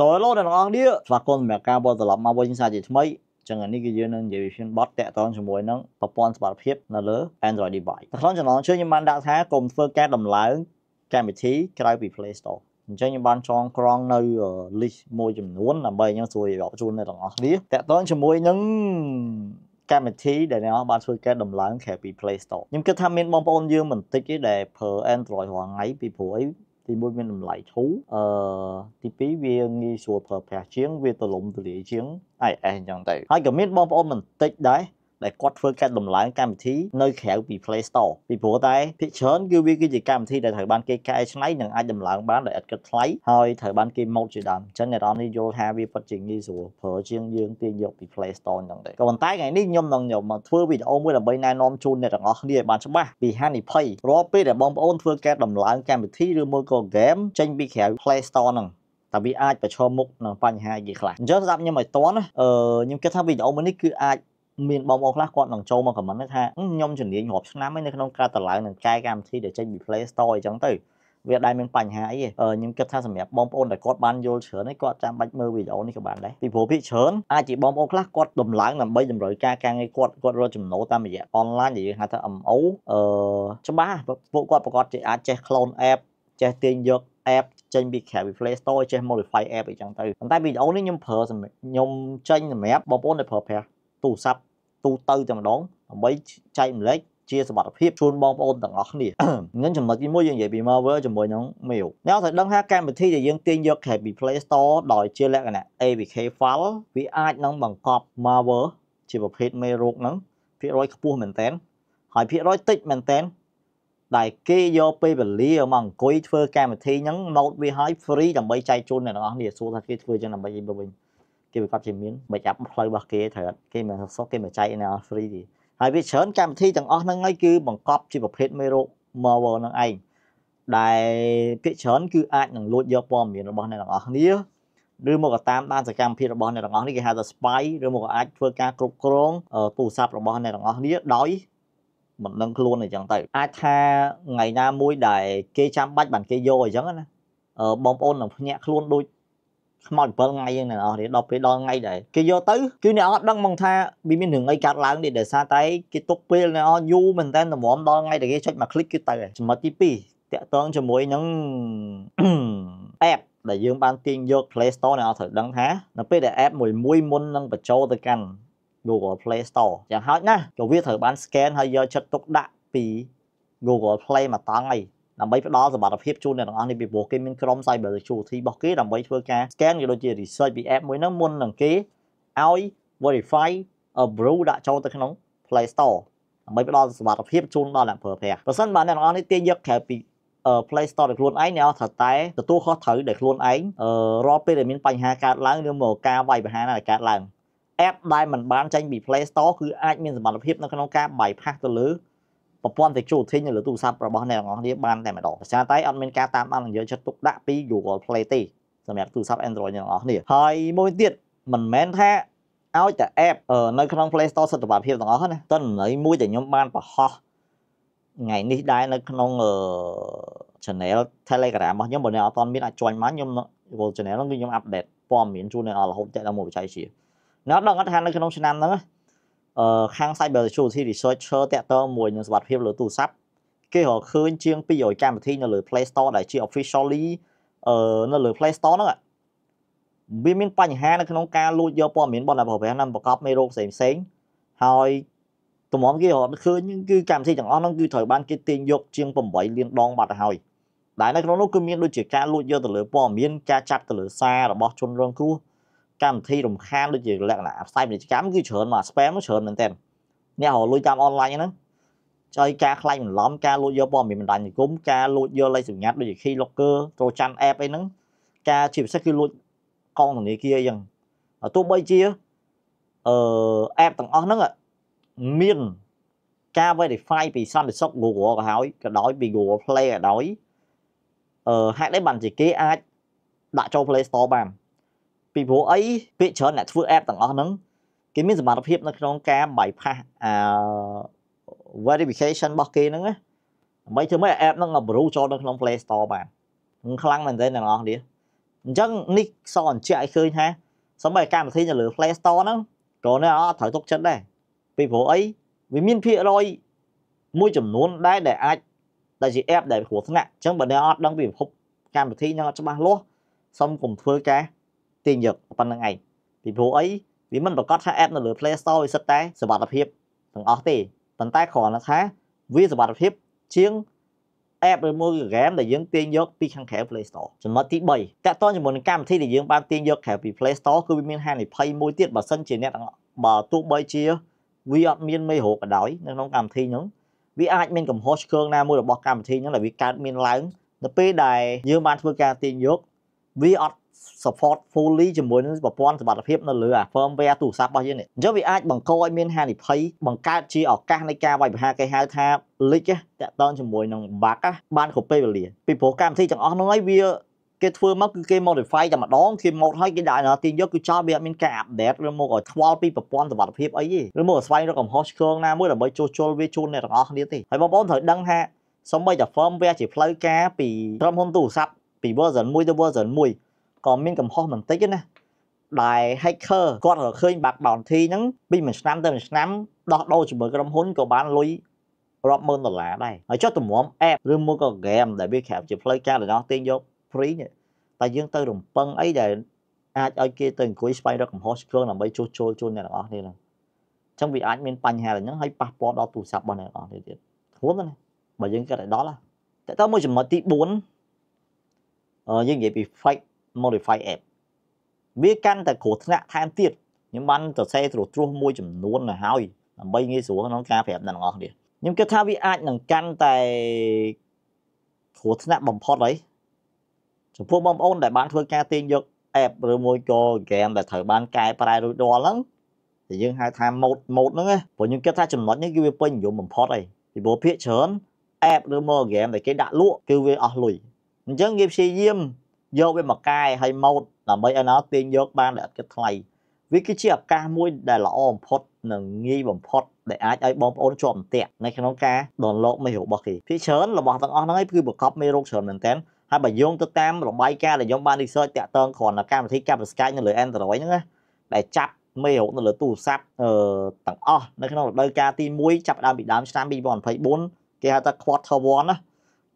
សូមលោកអ្នកទាំងអស់គ្នាស្វាគមន៍សម្រាប់ការវត្តត្រឡប់មកវិញសាជាថ្មីចឹងនេះគឺយើងនឹងនិយាយពី version bot តាក់ទងជាមួយនឹងប្រព័ន្ធសុវត្ថិភាពនៅលើ Android device តែក្នុងចំណងជើងខ្ញុំបានដាក់ថាកុំធ្វើការដំឡើងកម្មវិធីក្រៅពី Play Store អញ្ចឹងខ្ញុំបានចងក្រងនៅ list មួយចំនួនដើម្បីខ្ញុំសួររបបជូនអ្នកទាំងអស់គ្នាតាក់ទងជាមួយនឹងកម្មវិធីដែលអ្នកបានធ្វើការដំឡើងក្រៅពី Play Store ខ្ញុំគិតថាមានបងប្អូនយើងមិនតិចទេដែលប្រើ Android រាល់ថ្ងៃពីព្រោះអីទី1មានតម្លៃធូរអឺទី2វាងាយស្រួលប្រើប្រាស់ជាងវាទូលំទូលាយជាង iOS អញ្ចឹងទៅហើយក៏មានបងប្អូនមិនតិចដែរដែលគាត់ធ្វើការដំឡើងកម្មវិធីនៅក្រៅពី Play Store ពីព្រោះតែភាគច្រើនគឺវាគឺជាកម្មវិធីដែលត្រូវបានគេកែច្នៃនិងអាចដំឡើងបានដោយឥតគិតថ្លៃហើយត្រូវបានគេម៉ូតជាដើមអញ្ចឹងអ្នកនរនេះយល់ថាវាពិតជាងាយស្រួលព្រោះជាងយើងទាញយកពី Play Store ហ្នឹងដែរក៏ប៉ុន្តែថ្ងៃនេះខ្ញុំនឹងខ្ញុំមកធ្វើវីដេអូមួយដើម្បីណែនាំជូនអ្នកទាំងអស់គ្នាឲ្យបានច្បាស់ពីហានិភ័យរាល់ពេលដែលបងប្អូនធ្វើការដំឡើងកម្មវិធីឬមួយក៏ game ចេញពីក្រៅ Play Store ហ្នឹងតើវាអាចប្រឈមមុខនឹងបញ្ហាអីខ្លះអញ្ចឹងស្ដាប់ខ្ញុំឲ្យតន់អឺខ្ញុំគិតថាវីដេអូមួយនេះគឺអាចមានបងប្អូនខ្លះគាត់នឹងចូលមក comment ថាខ្ញុំជំនាញរាប់ឆ្នាំហើយនៅក្នុងការតម្លើងនិងកែកម្មវិធីដែលចេញពី Play Store អញ្ចឹងទៅវាដែរមានបញ្ហាអីខ្ញុំគិតថាសម្រាប់បងប្អូនដែលគាត់បានយល់ច្រើនគាត់ចាំបាច់មើលវីដេអូនេះក៏បានដែរពីព្រោះភាគច្រើនអាចជាបងប្អូនខ្លះគាត់ដំឡើងដើម្បីតម្រូវការការងារគាត់គាត់រកចំណូលតាមរយៈអនឡាញដែលយើងហៅថា MO អឺច្បាស់ពួកគាត់ប្រកាសជាអាចចេះ clone app ចេះទាញយក app ចេញពីក្រៅពី Play Store ចេះ modify app អីចឹងទៅប៉ុន្តែវីដេអូនេះខ្ញុំប្រើខ្ញុំចេញសម្រាប់បងប្អូនដែលប្រើប្រាស់ទូរស័ព្ទទូទៅតែម្ដងដើម្បីចែកម្លែកជាសមត្ថភាពជូនបងប្អូនទាំងអស់គ្នាงั้นចំណុចទី1យើងនិយាយពី malware ជាមួយនឹង mail អ្នកត្រូវដឹងថាកម្មវិធីដែលយើងទាញយកក្រៅពី Play Store ដោយជាលក្ខណៈ APK file វាអាចនឹងបង្កប់ malware ជាប្រភេទ mail រោគហ្នឹងភាគរយខ្ពស់មែនតើហើយភាគរយតិចមែនតើដែលគេយកពេលវេលាមកអង្គុយធ្វើកម្មវិធីហ្នឹង note វាឲ្យ free ដើម្បីចែកជូនអ្នកទាំងអស់គ្នាសួរថាគេធ្វើចឹងដើម្បីអីបើវិញគេប្រកបជាមានបើចាប់ផ្លូវរបស់គេត្រូវអត់គេមិនសុខគេមិនចែកណាហ្វ្រីទេហើយវាច្រើនកម្មវិធីទាំងអស់ហ្នឹងហើយគឺបង្កប់ជាប្រភេទមេរោគ Marvel ហ្នឹងឯងដែលភាគច្រើនគឺអាចនឹងលួចយកព័ត៌មានរបស់អ្នកទាំងអស់គ្នាឬមកតាមដានសកម្មភាពរបស់អ្នកទាំងអស់នេះគេហៅថា spy ឬមកអាចធ្វើការគ្រប់គ្រងទូរស័ព្ទរបស់អ្នកទាំងអស់នេះដោយមិនដឹងខ្លួនអីចឹងទៅអាចថាថ្ងៃណាមួយដែលគេចាំបាច់បានគេយកអីចឹងណាបងប្អូននឹងភ្ញាក់ខ្លួនដូចខ្មោច7ថ្ងៃហ្នឹងអ្នកនរគ្នាដល់ពេលដល់ថ្ងៃដែរគេយកទៅគឺអ្នកអត់ដឹងមកថាវាមានរឿងអីកើតឡើងទេដោយសារតែគេទុកពេលអ្នកអយូរមែនតើតម្រាំដល់ថ្ងៃដែលគេចុចមកคลิกគឺទៅចំណុចទី2តាក់ទងជាមួយនឹង app ដែលយើងបានទាញយក Play Store អ្នកត្រូវដឹងថានៅពេលដែល app មួយមួយមុននឹងបញ្ចូលទៅកាន់ Google Play Store យ៉ាងហោចណាស់ក៏វាត្រូវបាន scan ហើយយកចិត្តទុកដាក់ពី Google Play មកតង់អីដើម្បីផ្ដល់សមត្ថភាពជូនអ្នកទាំងអស់នេះពីព្រោះគេមានក្រុម cyber security របស់គេដើម្បីធ្វើការ scan ក៏ដូចជា research ពី app មួយហ្នឹងមុននឹងគេឲ្យ verify approve ដាក់ចូលទៅក្នុង Play Store ដើម្បីផ្ដល់សមត្ថភាពជូនដល់អ្នកប្រើប្រាស់ប្រសិនបើអ្នកទាំងអស់នេះទាញយកក្រៅពី Play Store របស់ខ្លួនឯងអ្នកថាតែទទួលខុសត្រូវដែលខ្លួនឯងរាល់ពេលដែលមានបញ្ហាកើតឡើងឬមកការវាយប្រហារណាដែលកើតឡើង app ដែលមិនបានចេញពី Play Store គឺអាចមានសមត្ថភាពនៅក្នុងការ bypass ទៅលើប្រព័ន្ធតេជោធីងនៅលើទូរស័ព្ទរបស់អ្នកទាំងអស់គ្នាបានតែម្ដងប្រសិនតែអត់មានការតាមដាននិងយកចិត្តទុកដាក់ពី Google Play ទេសម្រាប់ទូរស័ព្ទ Android អ្នកទាំងអស់គ្នាហើយមួយទៀតមិនមែនថាឲ្យតែ app នៅក្នុង Play Store សិទ្ធិភាពទាំងអស់ណាតនន័យមួយដែលខ្ញុំបានបង្ហោះថ្ងៃនេះដែរនៅក្នុងអឺ channel Telegram របស់ខ្ញុំបើអ្នកអត់ទាន់មានអាច join មកខ្ញុំ channel ហ្នឹងគឺខ្ញុំ update ព័ត៌មានជូនអ្នករហូតដល់មួយបច្ច័យជាអ្នកដឹងអត់ថានៅក្នុងឆ្នាំហ្នឹងខាង Cyber Security Researcher តាក់ទងមួយនឹងសុវត្ថិភាពលើទូរស័ព្ទគេរកឃើញជាង200កម្មវិធីនៅលើ Play Store ដែលជា officially អឺនៅលើ Play Store ហ្នឹងវាមានបញ្ហានៅក្នុងការលួចយកព័ត៌មានបណ្ដាប្រព័ន្ធហ្នឹងប្រកបមេរោគផ្សេងផ្សេងហើយតម្រាំគេរកឃើញគឺកម្មវិធីទាំងអស់ហ្នឹងគឺត្រូវបានគេទាញយកជាង8លានដងបាត់ទៅហើយដែលនៅក្នុងនោះគឺមានដូចជាការលួចយកទៅលើព័ត៌មានការចាប់ទៅលើសាររបស់ជនរងគ្រោះកម្មវិធីរំខានដូចជាលក្ខណៈផ្សាយពាណិជ្ជកម្មគឺច្រើនមក spam ច្រើនមែនតើអ្នករលួយតាមអនឡាញហ្នឹងចុយការខ្លាញ់បន្លំការលួចយកព័ត៌មានបណ្ដាញសង្គមការលួចយកលេខសម្ងាត់ដូចជា key locker ចូលចាំ app អីហ្នឹងការជាពិសេសគឺលួចកងធនាគារអីចឹងទោះបីជាអឺ app ទាំងអស់ហ្នឹងមានការ verify ពីសន្តិសុខ Google ក៏ហើយក៏ដោយពី Google Play ក៏ដោយអឺហេតុអីបានជាគេអាចដាក់ចូល Play Store បានពីព្រោះអីពាក្យច្រើនអ្នកធ្វើ app ទាំងអស់ហ្នឹងគេមានសមត្ថភាព នៅក្នុងការ bypass អា verification របស់គេហ្នឹងណាដើម្បីធ្វើម៉េច app ហ្នឹងឲ្យបរូចូលនៅក្នុង Play Store បានខ្លាំងមែនទែនទាំងអស់គ្នាអញ្ចឹងនេះសអញ្ជាក់ឲ្យឃើញថាសម្រាប់កម្មវិធីនៅលើ Play Store ហ្នឹងក៏នៅអត់ត្រូវទុកចិត្តដែរពីព្រោះអីវាមានភាគរយមួយចំនួនដែរដែលអាចដែលជា app ដែលគ្រោះថ្នាក់អញ្ចឹងបើអ្នកអត់ដឹងពីប្រភពកម្មវិធីនឹងអត់ច្បាស់លាស់សូមកុំធ្វើការទាញយកប៉ុណ្្នឹងឯងពីព្រោះអីវាមិនប្រកាសថា app នៅលើ Play Store វាសិតតែសុវត្ថិភាពទាំងអស់ទេប៉ុន្តែគ្រាន់តែថាវាសុវត្ថិភាពជាង app ឬមួយ game ដែលយើងទាញយកពីខាងក្រៅ Play Store ចំណុចទី3តកតងជាមួយនឹងកម្មវិធីដែលយើងបានទាញយកក្រៅពី Play Store គឺវាមានហានិភ័យមួយទៀតបើសិនជាអ្នកបើទោះបីជាវាអត់មានមេរោគក៏ដោយនៅក្នុងកម្មវិធីនោះវាអាចមានកំហុសឆ្គងណាមួយរបស់កម្មវិធីនោះដែលវាកើតមានឡើងនៅពេលដែលយើងបានធ្វើការទាញយកវាអត់ support fully ជាមួយនឹងប្រព័ន្ធសមត្ថភាពនៅលើ firmware ទូរស័ព្ទរបស់យើងនេះអញ្ចឹងវាអាចបង្កឲ្យមានហានិភ័យបង្កើតជាឱកាសនៃការវាយប្រហារគេហៅថា leak តាក់ទងជាមួយនឹង bug បានគ្រប់ពេលវេលាពីព្រោះកម្មវិធីទាំងអស់ហ្នឹងឲ្យវា គេធ្វើមកគឺគេ modify តែម្ដងគេមកហើយគេដាក់ដល់ទាញយកគឺចោលវាអត់មានការ update ឬមកឲ្យថ្វល់ពីប្រព័ន្ធសុវត្ថិភាពអីទេឬមកស្វែងរកកំហុសឆ្គងណាមួយដើម្បីជួសជុលវាជូនអ្នកទាំងអស់គ្នាទេហើយបងប្អូនត្រូវដឹងថាសូម្បីតែ firmware ជាផ្លូវការពីក្រុមហ៊ុនទូរស័ព្ទពី version 1ទៅ version 1មានកំហុសបន្តិចណាដែល hacker គាត់ក៏ឃើញ bug bounty ហ្នឹងពីមួយឆ្នាំទៅមួយឆ្នាំដោះដូរជាមួយក្រុមហ៊ុនក៏បានលុយរាប់ម៉ឺនដុល្លារដែរហើយចុះតម្រាំ app ឬមួយក៏ game ដែលវាក្រាបជាផ្លូវការដែលដល់ទាញយក free តែយើងទៅរំពឹងអីដែលអាចឲ្យគេទៅអង្គុយស្វែងរកកំហុសឆ្គងដើម្បីជួសជុលជូនអ្នកទាំងអស់នេះហ្នឹងអញ្ចឹងវាអាចមានបញ្ហាដូចហ្នឹងហើយប៉ះពាល់ដល់ទូរស័ព្ទរបស់អ្នកទាំងអស់នេះទៀតធ្ងន់ណាស់បើយើងគិតឲ្យដល់តែតើមួយចំណុចទី4យើងនិយាយពី fake modify app វាកាន់តែគ្រោះថ្នាក់ថែមទៀតខ្ញុំបានសរសេរត្រួសត្រាសមួយចំនួនទៅហើយដើម្បីងាយស្រួលក្នុងការប្រាប់ដល់អ្នកនរគ្នាខ្ញុំគិតថាវាអាចនឹងកាន់តែគ្រោះថ្នាក់បំផុតហើយចំពោះបងប្អូនដែលបានធ្វើការទាញយក app ឬមួយក៏ game ដែលត្រូវបានកែប្រែរួចរាល់ហ្នឹងតែយើងហៅថា mode mode ហ្នឹងព្រោះខ្ញុំគិតថាចំណុចនេះគឺវាពេញនិយមបំផុតហើយពីព្រោះភាគច្រើន app ឬមក game ដែលគេដាក់លក់គឺវាអស់លុយអញ្ចឹងគេព្យាយាមយកវាមកកាយឲ្យម៉ូតដើម្បីឲ្យណោទាញយកបានដែលអត់គិតថ្លៃវាគឺជាឱកាសមួយដែលល្អបំផុតនិងងាយបំផុតដែលអាចឲ្យបងប្អូនជាប់អន្ទាក់នៅក្នុងការ download មេរបស់គេភាគច្រើនរបស់ទាំងអស់ហ្នឹងគឺប្រកបមេរោគច្រើនមែនទែនហើយបើយោងទៅតាមរបាយការណ៍ដែលខ្ញុំបាន research តាក់ទងគ្រាន់តែកម្មវិធីកាប់ Skype នៅលើ Android ហ្នឹងណាដែលចាប់មេរោគនៅលើទូរស័ព្ទអឺទាំងអស់នៅក្នុងរដូវកាលទី1ចាប់ដើមពីដើមឆ្នាំ2024គេហៅថា quarter 1ណា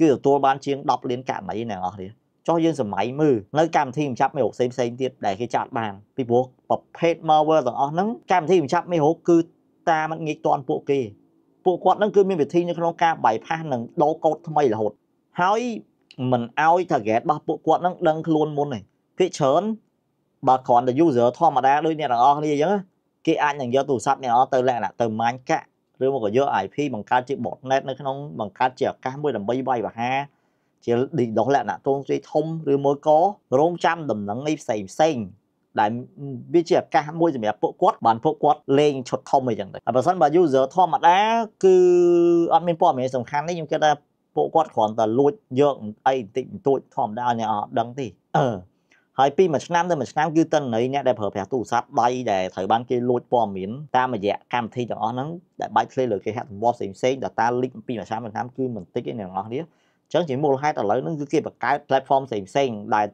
គឺទទួលបានជាង10លានករណីអ្នកនរអស់នេះចុះយើងសម័យមើលនៅកម្មវិធីម្ចាស់មេរោគផ្សេងផ្សេងទៀតដែលគេចាត់បានពីព្រោះប្រភេទ malware ទាំងអស់ហ្នឹងកម្មវិធីម្ចាស់មេរោគគឺតាមមិនងាយតាន់ពួកគេពួកគាត់ហ្នឹងគឺមានវិធីនៅក្នុងការបាយផាសនិងដោកូដថ្មីរហូតហើយមិនអោយ target របស់ពួកគាត់ហ្នឹងដឹងខ្លួនមុនទេគេច្រើនបើគ្រាន់តែ user ធម្មតាដូចអ្នកទាំងអស់គ្នាអញ្ចឹងគេអាចនឹងយកទូរស័ព្ទអ្នកអស់ទៅលក្ខណៈទៅម៉ាញ់កាក់ឬមកក៏យក IP បង្កើតជា botnet នៅក្នុងបង្កើតជាឱកាសមួយដើម្បីវាយប្រហារជាឌីដុសលក្ខណៈទ្រង់ទ្រាយធំឬមួយក៏រងចាំដំណឹងអីផ្សេងផ្សេងដែលវាជាឱកាសមួយសម្រាប់ពួកគាត់បានពួកគាត់លេងឈុតធំអីចឹងទៅហើយបើសិនបើ user ធម្មតាគឺអត់មានព័ត៌មានសំខាន់នេះខ្ញុំគិតថាពួកគាត់គ្រាន់តែលួចយកអីបន្តិចបន្តួចធម្មតាអ្នកអត់ដឹងទេអឺហើយពីមួយឆ្នាំទៅមួយឆ្នាំគឺតន័យអ្នកដែលប្រើប្រាស់ទូរស័ព្ទដៃដែលត្រូវបានគេលួចព័ត៌មានតាមរយៈកម្មវិធីទាំងអស់ហ្នឹងដែលបាច់ផ្លេលើគេហត្ថវត្តផ្សេងផ្សេង data leak ពីមួយឆ្នាំមួយឆ្នាំគឺមិនតិចទេអ្នកនរអស់នេះអញ្ចឹងជាមូលហេតុឥឡូវហ្នឹងគឺគេបង្កើត platform ផ្សេងផ្សេងដែល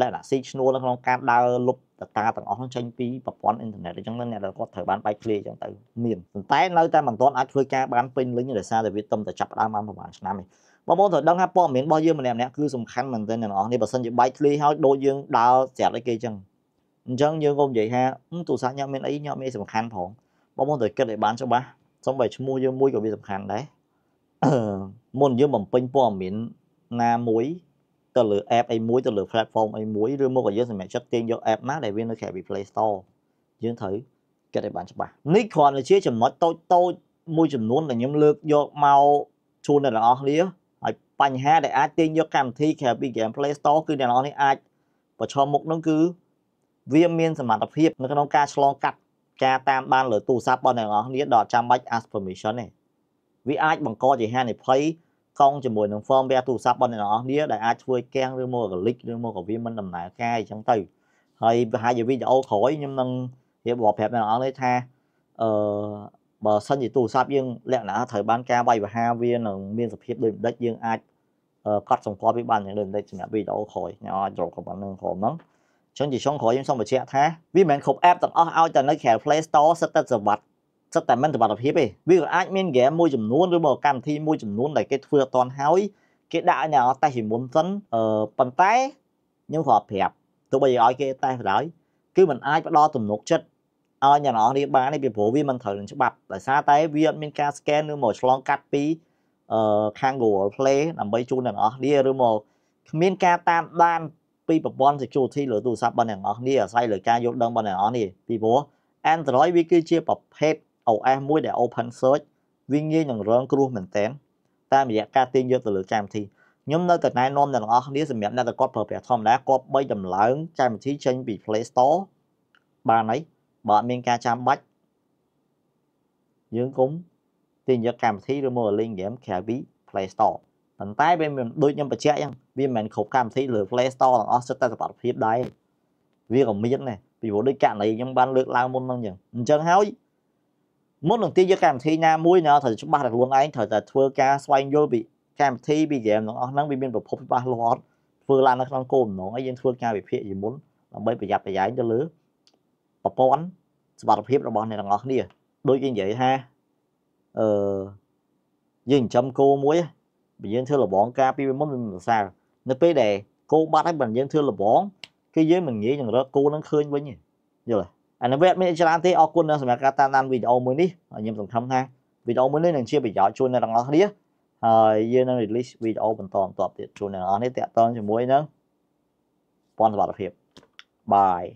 លក្ខណៈស៊ីឈ្នួលក្នុងការដើរលុបតតាទាំងអស់ហ្នឹងចេញពីប្រព័ន្ធអ៊ីនធឺណិតអញ្ចឹងអ្នកដែលគាត់ត្រូវបានបែកឃ្លាអញ្ចឹងទៅមានប៉ុន្តែនៅតែមិនទាន់អាចធ្វើការបានពេញលេញដោយសារតែវាទំតែចាប់ដើមបានប្រហែលឆ្នាំនេះបងប្អូនត្រូវដឹងថាព័ត៌មានរបស់យើងម្នាក់ម្នាក់គឺសំខាន់មែនទែនអ្នកនរនេះបើសិនជាបែកឃ្លាហើយដូចយើងដើរស្រាប់អីគេអញ្ចឹងអញ្ចឹងយើងក៏និយាយថាទូរស័ព្ទញ៉ាំមានអីញ៉ាំមានសំខាន់ផងបងប្អូនត្រូវគិតឲ្យបានច្បាស់សូម្បីឈ្មោះយើងមួយក៏វាសំខាន់ដែរមុនយើងបំពេញព័ត៌មានណាមួយទៅលើ app អីមួយទៅលើ platform អីមួយឬមកឲ្យយើងសម្រេចចិត្តទាញយក app ណាដែលវានៅក្រៅពី Play Store យើងត្រូវគិតឲ្យបានច្បាស់នេះគ្រាន់តែជាចំណុចតូចតូចមួយចំនួនដែលខ្ញុំលើកយកមកជូនដល់អ្នកនរអស់គ្នាហើយបញ្ហាដែលអាចទាញយកកម្មវិធីក្រៅពី Game Play Store គឺអ្នកនរអស់នេះអាចប្រឈមមុខនឹងគឺវាមានសមត្ថភាពនៅក្នុងការឆ្លងកាត់ការតាមបាន លើទូរស័ព្ទរបស់អ្នកនរអស់គ្នាដល់ចាំបាច់ ask permission ទេវាអាចបង្កជាហានិភ័យកង់ជាមួយនឹង firmware ទូរស័ព្ទរបស់អ្នកនរគ្នាដែលអាចធ្វើកាំងឬមកកលិចឬមកក៏វាមិនដំណើរការអញ្ចឹងទៅហើយប្រហែលជាវីដេអូក្រោយខ្ញុំនឹងរៀបរាប់ប្រាប់អ្នកនរគ្នាថាអឺបើសិនជាទូរស័ព្ទយើងលក្ខណៈត្រូវបានការវាយប្រហារវានឹងមានសភាពដូចម្ដេចយើងអាចកត់សម្គាល់វាបានយ៉ាងដូចម្ដេចសម្រាប់វីដេអូក្រោយខ្ញុំអាចចូលក្នុងហ្នឹងក្រោមហ្នឹងចឹងជាចុងក្រោយខ្ញុំសូមបញ្ជាក់ថាវាមិនមែនគ្រប់ app ទាំងអស់ឲ្យតែនៅក្រៅ Play Store សិតតែសវត្តសិតតែមិនសមត្ថភាពទេវាក៏អាចមានហ្គេមមួយចំនួនឬមកកម្មវិធីមួយចំនួនដែលគេធ្វើអត់ទាន់ហើយគេដាក់ឲ្យអ្នកតេស្តពីមុនសិនអឺប៉ុន្តែខ្ញុំគ្រាន់ប្រាប់ទោះបីឲ្យគេតេស្តក៏ដោយគឺมันអាចផ្ដល់ទំនុកចិត្តឲ្យអ្នកនរនេះបានទេពីព្រោះវាមិនត្រូវនឹងច្បាប់ដោយសារតែវាអត់មានការ scan ឬមកឆ្លងកាត់ពីអឺខាង Google Play ដើម្បីជូនអ្នកនរនេះឬមកគ្មានការតាមដានពីប្រព័ន្ធ security លើទូរស័ព្ទរបស់អ្នកនរនេះអាស្រ័យលើការយល់ដឹងរបស់អ្នកនរនេះពីព្រោះ Android វាគឺជាប្រភេទ OS មួយដែល open source វាងាយនឹងរងគ្រោះមែនតែនតាមរយៈការទាញយកទៅលើកម្មវិធីខ្ញុំនៅតែណែនាំដល់អ្នកនរគ្នាសម្រាប់អ្នកដែលគាត់ប្រើប្រាស់ធម្មតាគាត់បីតម្លើងកម្មវិធីចេញពី Play Store បានហើយបើអត់មានការចាំបាច់យើងគុំទាញយកកម្មវិធីឬមក link game ក្រៅពី Play Store ប៉ុន្តែវាមិនដូចខ្ញុំបញ្ជាក់អញ្ចឹងវាមិនមែនគ្រប់កម្មវិធីលើ Play Store ទាំងអស់សុទ្ធតែសមត្ថភាពដែរវាក៏មានដែរពីព្រោះដូចករណីខ្ញុំបានលើកឡើងមុនហ្នឹងអញ្ចឹងអញ្ចឹងហើយមុននឹងទាញយកកម្មវិធីណាមួយណាត្រូវច្បាស់តែខ្លួនឯងត្រូវតែធ្វើការស្វែងយល់ពីកម្មវិធីពីហ្គេមទាំងអស់ហ្នឹងវាមានប្រភពច្បាស់លាស់ធ្វើឡើងនៅក្នុងគោលបំណងឲ្យយើងធ្វើការវិភាគជាមុនដើម្បីប្រយ័ត្នប្រយែងទៅលើប្រព័ន្ធសុខភាពរបស់អ្នកទាំងអស់គ្នាដូចយើងនិយាយថាអឺយើងចិញ្ចឹមគោមួយបើយើងធ្វើលបងការពីមុនវាមិនសារនៅពេលដែលគោបាត់ហើយបើយើងធ្វើលបងគឺយើងមិនងាយនឹងរកគោនឹងឃើញវិញទេយល់ទេអានវគ្គមានច្រើនទេអរគុណសម្រាប់ការតាមដានវីដេអូមួយនេះខ្ញុំសង្ឃឹមថាវីដេអូមួយនេះនឹងជាប្រយោជន៍ជូនអ្នកទាំងអស់គ្នាហើយយើងនឹង release វីដេអូបន្តបន្ទាប់ទៀតជូនអ្នកទាំងអស់នេះតាក់ទងជាមួយនឹងព័ន្ធសុវត្ថិភាព Bye